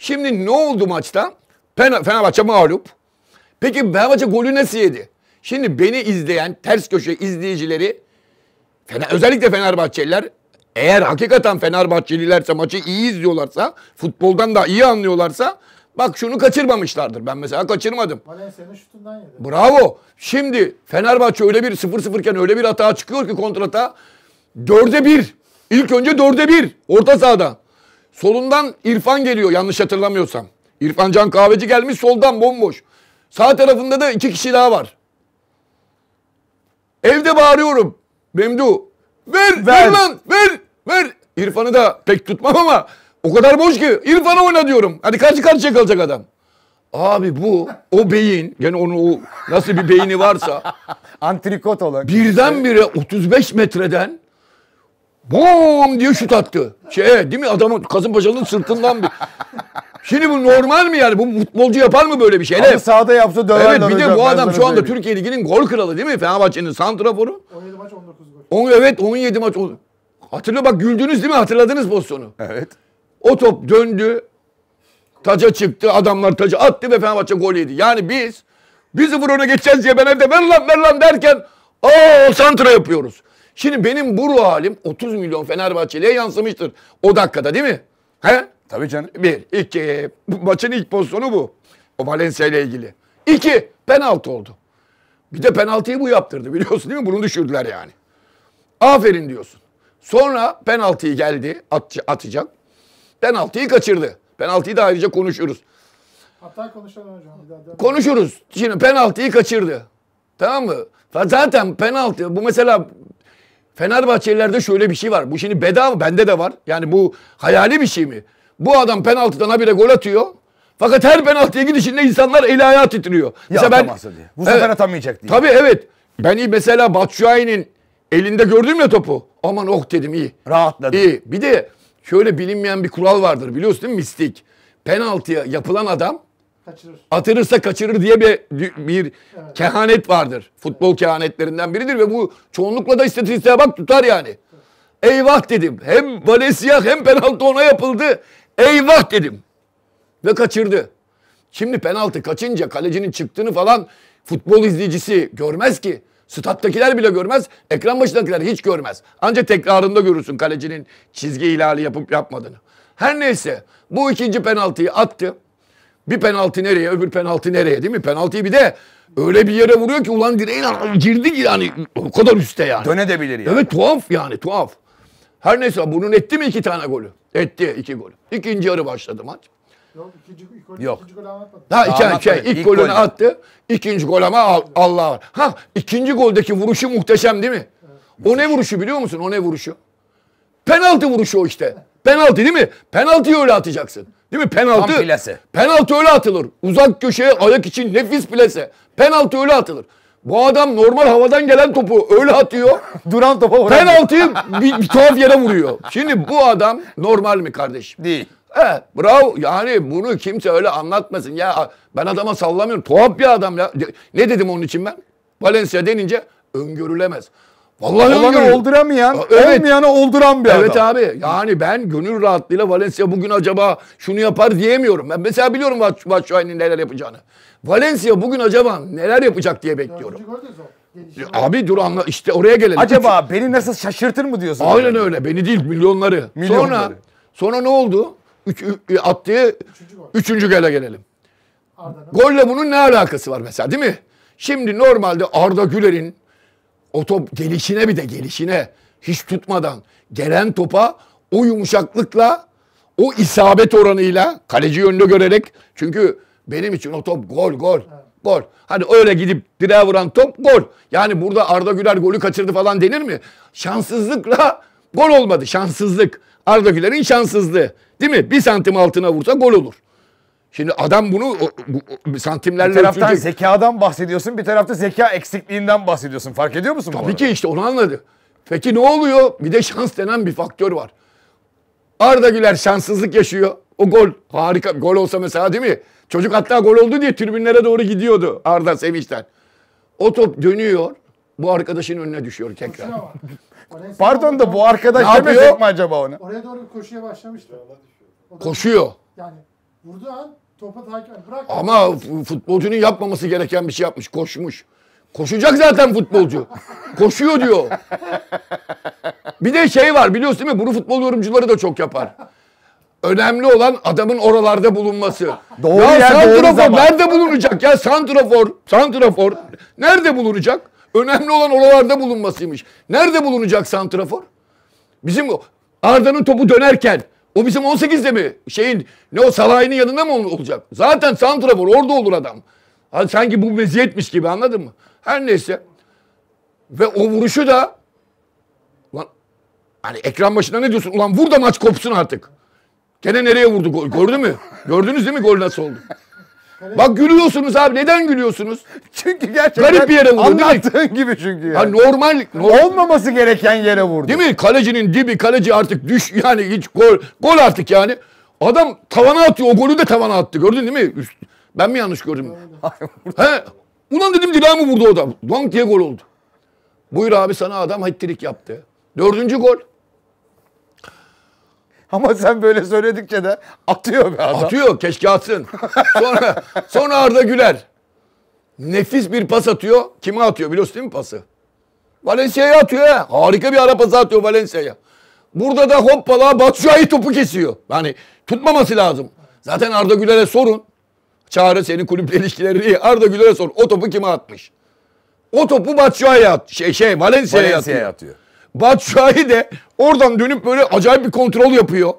Şimdi ne oldu maçta? Fenerbahçe mağlup. Peki Fenerbahçe golü nasıl yedi? Şimdi beni izleyen ters köşe izleyicileri özellikle Fenerbahçeliler eğer hakikaten Fenerbahçelilerse maçı iyi izliyorlarsa futboldan da iyi anlıyorlarsa bak şunu kaçırmamışlardır. Ben mesela kaçırmadım. Valencia'nın şutundan yedi. Bravo. Şimdi Fenerbahçe öyle bir 0-0 iken öyle bir hata çıkıyor ki kontrata. Dörde 1 İlk önce dörde 1 Orta sahada. Solundan İrfan geliyor yanlış hatırlamıyorsam. İrfan Can Kahveci gelmiş soldan bomboş. Sağ tarafında da iki kişi daha var. Evde bağırıyorum. Memdu. Ver, ver, ver lan, ver, ver. İrfan'ı da pek tutmam ama o kadar boş ki İrfan'a oyna diyorum. Hani karşı karşıya kalacak adam. Abi bu o beyin yani onun o nasıl bir beyni varsa antrikot olan birdenbire 35 metreden bom diye şut attı. Şey, değil mi? Adamın kazın Kasımpaşa'nın sırtından bir. Şimdi bu normal mi yani? Bu futbolcu yapar mı böyle bir şey? Ama sahada yapsa döverler Evet bir de bu adam şu anda söyleyeyim. Türkiye Ligi'nin gol kralı değil mi? Fenerbahçe'nin santraforu. 17 maç 19 gol. On, evet 17 maç. Hatırla bak güldünüz değil mi? Hatırladınız pozisyonu. Evet. O top döndü. Taca çıktı. Adamlar taca attı ve Fenerbahçe gol yedi. Yani biz 1-0 öne geçeceğiz diye ben evde ver lan ver lan derken o santra yapıyoruz. Şimdi benim bu ruh halim 30 milyon Fenerbahçeli'ye yansımıştır. O dakikada değil mi? He? Tabii canım. Bir, iki. Bu maçın ilk pozisyonu bu. O Valencia ile ilgili. İki, penaltı oldu. Bir de penaltıyı bu yaptırdı biliyorsun değil mi? Bunu düşürdüler yani. Aferin diyorsun. Sonra penaltıyı geldi at, atacak. Penaltıyı kaçırdı. Penaltıyı da ayrıca konuşuruz. Hatta konuşalım hocam. Konuşuruz. Şimdi penaltıyı kaçırdı. Tamam mı? Zaten penaltı bu mesela Fenerbahçelilerde şöyle bir şey var. Bu şimdi bedava bende de var. Yani bu hayali bir şey mi? Bu adam penaltıdan habire gol atıyor. Fakat her penaltıya gidişinde insanlar eli ayağı titriyor. Ya mesela ben, diye. Bu sefer evet, atamayacak diye. Tabii evet. Ben mesela Batshuayi'nin elinde gördüm ya topu. Aman ok oh dedim iyi. Rahatladım. İyi. Bir de şöyle bilinmeyen bir kural vardır biliyorsun değil mi? Mistik. Penaltıya yapılan adam Kaçırır. Atırırsa kaçırır diye bir bir evet. kehanet vardır. Futbol evet. kehanetlerinden biridir ve bu çoğunlukla da istatistiğe bak tutar yani. Evet. Eyvah dedim. Hem Valencia hem penaltı ona yapıldı. Eyvah dedim. Ve kaçırdı. Şimdi penaltı kaçınca kalecinin çıktığını falan futbol izleyicisi görmez ki. Stattakiler bile görmez. Ekran başındakiler hiç görmez. Ancak tekrarında görürsün kalecinin çizgi ihlali yapıp yapmadığını. Her neyse bu ikinci penaltıyı attı. Bir penaltı nereye öbür penaltı nereye değil mi? Penaltıyı bir de öyle bir yere vuruyor ki ulan direğin girdi yani o kadar üstte yani. Dönedebilir yani. Evet tuhaf yani tuhaf. Her neyse bunun etti mi iki tane golü? Etti iki golü. İkinci yarı başladı maç. Yok ikinci, ilk Yok. ikinci golü atmadı. Ha iki, şey, ilk, ilk golünü attı. İkinci gol ama al, Allah var. Ha ikinci goldeki vuruşu muhteşem değil mi? Evet. O ne vuruşu biliyor musun? O ne vuruşu? Penaltı vuruşu o işte. Penaltı değil mi? Penaltıyı öyle atacaksın. Değil mi? Penaltı. Tam plase. Penaltı öyle atılır. Uzak köşeye ayak için nefis plase. Penaltı öyle atılır. Bu adam normal havadan gelen topu öyle atıyor. Duran topa vuruyor. Penaltıyı bir, bir tuhaf yere vuruyor. Şimdi bu adam normal mi kardeşim? Değil. Evet, bravo. Yani bunu kimse öyle anlatmasın. Ya ben adama sallamıyorum. Tuhaf bir adam ya. Ne dedim onun için ben? Valencia denince öngörülemez. Vallahi Olanı olduramayan, evet. olmayanı olduran bir evet adam. Evet abi. Yani ben gönül rahatlığıyla Valencia bugün acaba şunu yapar diyemiyorum. Ben mesela biliyorum Batshuayi'nin neler yapacağını. Valencia bugün acaba neler yapacak diye bekliyorum. E, abi dur anla işte oraya gelelim. Acaba Üç... beni nasıl şaşırtır mı diyorsun? Aynen yani? öyle. Beni değil milyonları. milyonları. Sonra sonra ne oldu? Üç, attığı üçüncü, gol. üçüncü gole gelelim. Arda'nın. Golle bunun ne alakası var mesela değil mi? Şimdi normalde Arda Güler'in o top gelişine bir de gelişine hiç tutmadan gelen topa o yumuşaklıkla o isabet oranıyla kaleci yönünü görerek çünkü benim için o top gol gol gol. Hani öyle gidip direğe vuran top gol. Yani burada Arda Güler golü kaçırdı falan denir mi? Şanssızlıkla gol olmadı. Şanssızlık. Arda Güler'in şanssızlığı. Değil mi? Bir santim altına vursa gol olur. Şimdi adam bunu o, bu, santimlerle Bir taraftan ölçecek. zekadan bahsediyorsun, bir tarafta zeka eksikliğinden bahsediyorsun. Fark ediyor musun Tabii ki işte onu anladı. Peki ne oluyor? Bir de şans denen bir faktör var. Arda Güler şanssızlık yaşıyor. O gol harika. Gol olsa mesela değil mi? Çocuk hatta gol oldu diye tribünlere doğru gidiyordu Arda sevinçten. O top dönüyor. Bu arkadaşın önüne düşüyor tekrar. Pardon da bu arkadaş ne demesek yapıyor? mi acaba ona? Oraya doğru koşuya başlamıştı. Koşuyor. Yani Buradan topa takip bırak. Ama futbolcunun yapmaması gereken bir şey yapmış. Koşmuş. Koşacak zaten futbolcu. Koşuyor diyor. Bir de şey var biliyorsun değil mi? Bunu futbol yorumcuları da çok yapar. Önemli olan adamın oralarda bulunması. Doğru ya yer, Santrafor doğru nerede bulunacak ya? Santrafor, Santrafor nerede bulunacak? Önemli olan oralarda bulunmasıymış. Nerede bulunacak Santrafor? Bizim Arda'nın topu dönerken o bizim 18'de mi? Şeyin ne o sarayının yanında mı olacak? Zaten santrafor orada olur adam. Hani sanki bu meziyetmiş gibi anladın mı? Her neyse. Ve o vuruşu da lan hani ekran başında ne diyorsun? Ulan vur da maç kopsun artık. Gene nereye vurdu Gördü mü? Gördünüz değil mi gol nasıl oldu? Bak gülüyorsunuz abi. Neden gülüyorsunuz? Çünkü gerçekten garip bir yere vurdu anlattığın gibi çünkü yani. yani normal, normal olmaması gereken yere vurdu. Değil mi? Kalecinin dibi kaleci artık düş yani hiç gol gol artık yani. Adam tavana atıyor. O golü de tavana attı. Gördün değil mi? Üst, ben mi yanlış gördüm? He. Ulan dedim Dilan mı vurdu o adam? Lan diye gol oldu. Buyur abi sana adam hat yaptı. Dördüncü gol. Ama sen böyle söyledikçe de atıyor be adam. Atıyor keşke atsın. sonra, sonra Arda Güler. Nefis bir pas atıyor. Kime atıyor biliyorsun değil mi pası? Valencia'ya atıyor ha. Harika bir ara pası atıyor Valencia'ya. Burada da hoppala Batshuayi topu kesiyor. Yani tutmaması lazım. Zaten Arda Güler'e sorun. Çağrı senin kulüple ilişkileri iyi. Arda Güler'e sorun. O topu kime atmış? O topu Batshuayi'ye at. Şey, şey Valencia'ya Valencia atıyor. atıyor. Batshuayi de oradan dönüp böyle acayip bir kontrol yapıyor.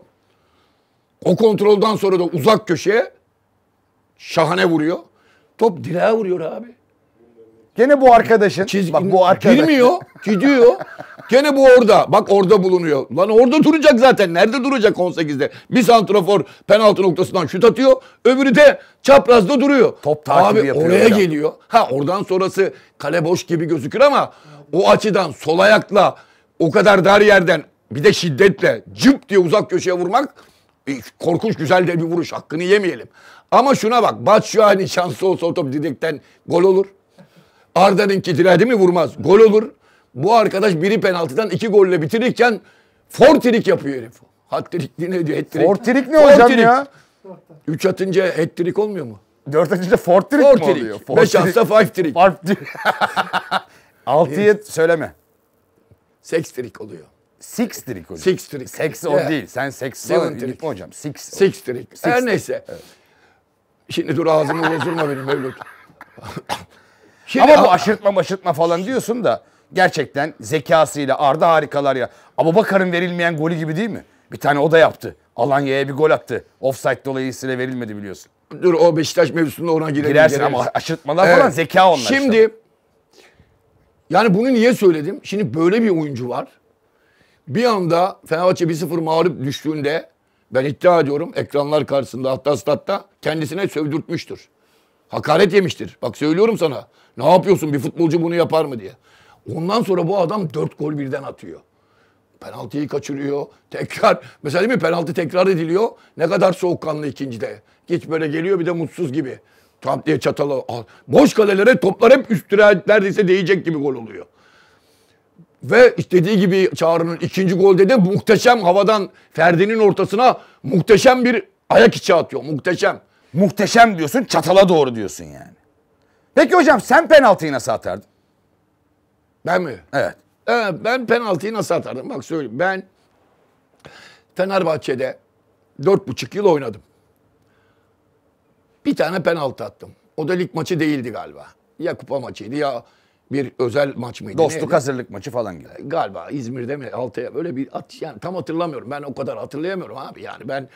O kontroldan sonra da uzak köşeye şahane vuruyor. Top direğe vuruyor abi. Gene bu arkadaşın. Çizgin, bak bu arkadaş. Bilmiyor. Gidiyor. Gene bu orada. Bak orada bulunuyor. Lan orada duracak zaten. Nerede duracak 18'de? Bir santrafor penaltı noktasından şut atıyor. Öbürü de çaprazda duruyor. Top takibi Abi yapıyor oraya hocam. geliyor. Ha oradan sonrası kale boş gibi gözükür ama o açıdan sol ayakla o kadar dar yerden bir de şiddetle cıp diye uzak köşeye vurmak e, korkunç güzel de bir vuruş. Hakkını yemeyelim. Ama şuna bak. Batshuayi şanslı olsa o top didikten gol olur. Arda'nınki diledi mi vurmaz. Gol olur. Bu arkadaş biri penaltıdan iki golle bitirirken fortirik yapıyor herif. Hattirik ne diyor? Hattirik. Fortirik ne fortirik. ya? Üç atınca hattirik olmuyor mu? Dört atınca fortirik, fortirik. mi oluyor? Fortirik. Beş atsa five tirik. Altıyı söyleme. Six trick oluyor. Six trick hocam. Six trick. Seks o evet. değil. Sen seks Seven trick. hocam. Six. Six trick. Her neyse. Evet. Şimdi dur ağzımı bozulma benim Mevlüt. Şimdi, ama bu aşırtma maşırtma falan diyorsun da gerçekten zekasıyla Arda harikalar ya. Ama Bakar'ın verilmeyen golü gibi değil mi? Bir tane o da yaptı. Alanya'ya bir gol attı. Offside dolayısıyla verilmedi biliyorsun. Dur o Beşiktaş mevzusunda ona girelim. Girersin gireriz. ama aşırtmalar evet. falan zeka onlar Şimdi yani bunu niye söyledim? Şimdi böyle bir oyuncu var. Bir anda Fenerbahçe 1-0 mağlup düştüğünde ben iddia ediyorum ekranlar karşısında hatta statta kendisine sövdürtmüştür. Hakaret yemiştir. Bak söylüyorum sana. Ne yapıyorsun bir futbolcu bunu yapar mı diye. Ondan sonra bu adam 4 gol birden atıyor. Penaltıyı kaçırıyor. Tekrar mesela değil mi penaltı tekrar ediliyor. Ne kadar soğukkanlı ikincide. Geç böyle geliyor bir de mutsuz gibi. Trump diye çatalı. Boş kalelere toplar hep üstüne neredeyse değecek gibi gol oluyor. Ve istediği gibi Çağrı'nın ikinci gol dedi muhteşem havadan Ferdi'nin ortasına muhteşem bir ayak içi atıyor. Muhteşem. Muhteşem diyorsun çatala doğru diyorsun yani. Peki hocam sen penaltıyı nasıl atardın? Ben mi? Evet. Ee, ben penaltıyı nasıl atardım? Bak söyleyeyim ben Fenerbahçe'de dört buçuk yıl oynadım. Bir tane penaltı attım. O da lig maçı değildi galiba. Ya kupa maçıydı ya bir özel maç mıydı? Dostluk neydi? hazırlık maçı falan gibi. E, galiba İzmir'de mi Altay'a böyle bir at yani tam hatırlamıyorum. Ben o kadar hatırlayamıyorum abi yani ben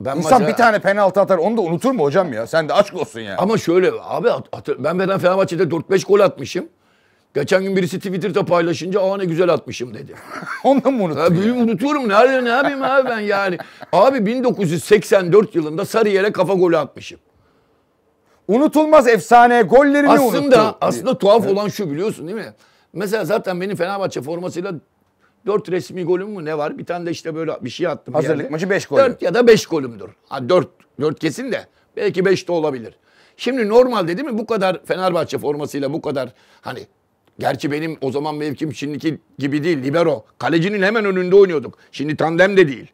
ben İnsan maça... bir tane penaltı atar onu da unutur mu hocam ya? Sen de aşk olsun yani. Ama şöyle abi hatır... ben beden Fenerbahçe'de 4-5 gol atmışım. Geçen gün birisi Twitter'da paylaşınca aa ne güzel atmışım dedi. Ondan mı unutuyor Ya, unutuyorum. Nerede ne yapayım abi ben yani. Abi 1984 yılında Sarıyer'e kafa golü atmışım. Unutulmaz efsane gollerini aslında, unuttu. Aslında tuhaf evet. olan şu biliyorsun değil mi? Mesela zaten benim Fenerbahçe formasıyla dört resmi golüm mü ne var? Bir tane de işte böyle bir şey attım. Hazırlık maçı beş golüm. Dört ya da beş golümdür. Ha dört, dört kesin de belki beş de olabilir. Şimdi normalde değil mi bu kadar Fenerbahçe formasıyla bu kadar hani Gerçi benim o zaman mevkim şimdiki gibi değil libero. Kalecinin hemen önünde oynuyorduk. Şimdi tandem de değil.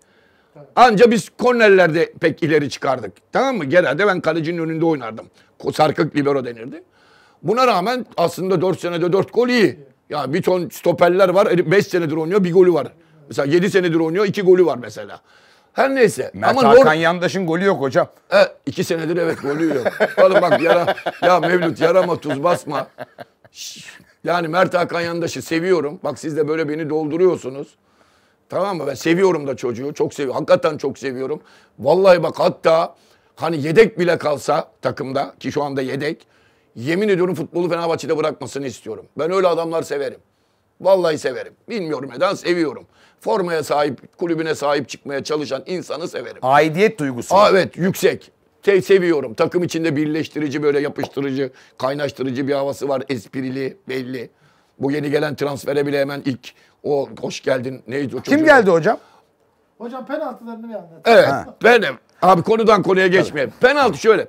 Anca biz kornerlerde pek ileri çıkardık. Tamam mı? Genelde ben kalecinin önünde oynardım. Sarkık libero denirdi. Buna rağmen aslında 4 senede 4 gol iyi. Ya bir ton stoperler var. 5 e, senedir oynuyor bir golü var. Mesela 7 senedir oynuyor 2 golü var mesela. Her neyse. Mert Ama Hakan Lord... Yandaş'ın golü yok hocam. E, iki senedir evet golü yok. Oğlum bak yara, ya Mevlüt yarama tuz basma. Yani Mert Hakan Yandaş'ı seviyorum. Bak siz de böyle beni dolduruyorsunuz. Tamam mı? Ben seviyorum da çocuğu. Çok seviyorum. Hakikaten çok seviyorum. Vallahi bak hatta hani yedek bile kalsa takımda ki şu anda yedek. Yemin ediyorum futbolu Fenerbahçe'de bırakmasını istiyorum. Ben öyle adamlar severim. Vallahi severim. Bilmiyorum neden seviyorum. Formaya sahip, kulübüne sahip çıkmaya çalışan insanı severim. Aidiyet duygusu. Aa, evet yüksek. Te seviyorum. Takım içinde birleştirici böyle yapıştırıcı, kaynaştırıcı bir havası var. Esprili belli. Bu yeni gelen transfere bile hemen ilk o hoş geldin neydi o çocuğu? Kim geldi hocam? Hocam penaltılarını bir anlat. Evet. Ha. Benim. Abi konudan konuya geçmeyelim. Penaltı şöyle.